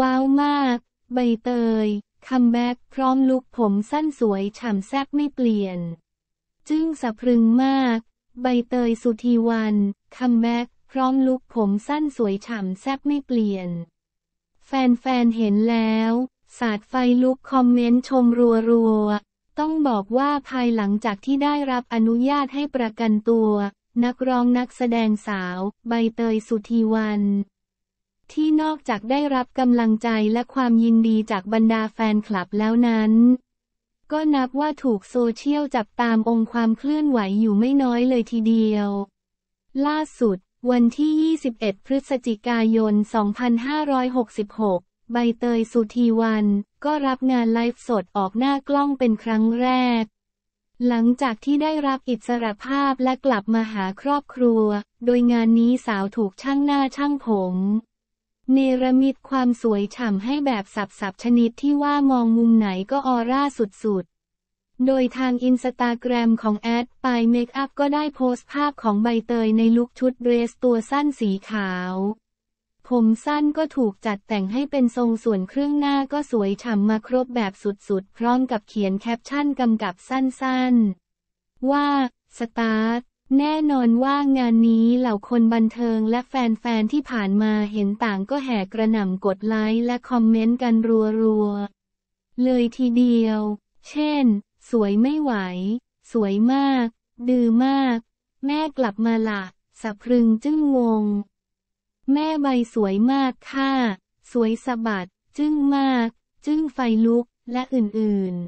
ว้าวมาก ใบเตย คัมแบ็กพร้อมลุกผมสั้นสวยฉ่ำแซบไม่เปลี่ยน จึ้งสะพรึงมาก ใบเตยสุธีวันคัมแบ็กพร้อมลุกผมสั้นสวยฉ่ำแซบไม่เปลี่ยน แฟนๆเห็นแล้ว สาดไฟลุกคอมเมนต์ชมรัวๆ ต้องบอกว่าภายหลังจากที่ได้รับอนุญาตให้ประกันตัว นักร้องนักแสดงสาว ใบเตยสุธีวันที่นอกจากได้รับกำลังใจและความยินดีจากบรรดาแฟนคลับแล้วนั้น ก็นับว่าถูกโซเชียลจับตามองความเคลื่อนไหวอยู่ไม่น้อยเลยทีเดียว ล่าสุด วันที่ 21 พฤศจิกายน 2566 ใบเตยสุธีวัน ก็รับงานไลฟ์สดออกหน้ากล้องเป็นครั้งแรก หลังจากที่ได้รับอิสรภาพและกลับมาหาครอบครัว โดยงานนี้สาวถูกช่างหน้าช่างผมเนรมิตความสวยฉ่ำให้แบบสับๆชนิดที่ว่ามองมุมไหนก็ออร่าสุดๆ โดยทางอินสตาแกรมของแอดปายเมคอัพก็ได้โพสต์ภาพของใบเตยในลุคชุดเรสตัวสั้นสีขาว ผมสั้นก็ถูกจัดแต่งให้เป็นทรงส่วนเครื่องหน้าก็สวยฉ่ำมาครบแบบสุดๆ พร้อมกับเขียนแคปชั่นกำกับสั้นๆ ว่า สตาร์ทแน่นอนว่างานนี้เหล่าคนบันเทิงและแฟนๆที่ผ่านมาเห็นต่างก็แห่กระหน่ำกดไลค์และคอมเมนต์กันรัวๆ เลยทีเดียว เช่น สวยไม่ไหว สวยมาก ดื้อมาก แม่กลับมาละสะพรึงจึ้งงง แม่ใบสวยมากค่ะ สวยสะบัดจึ้งมาก จึ้งไฟลุกและอื่นๆ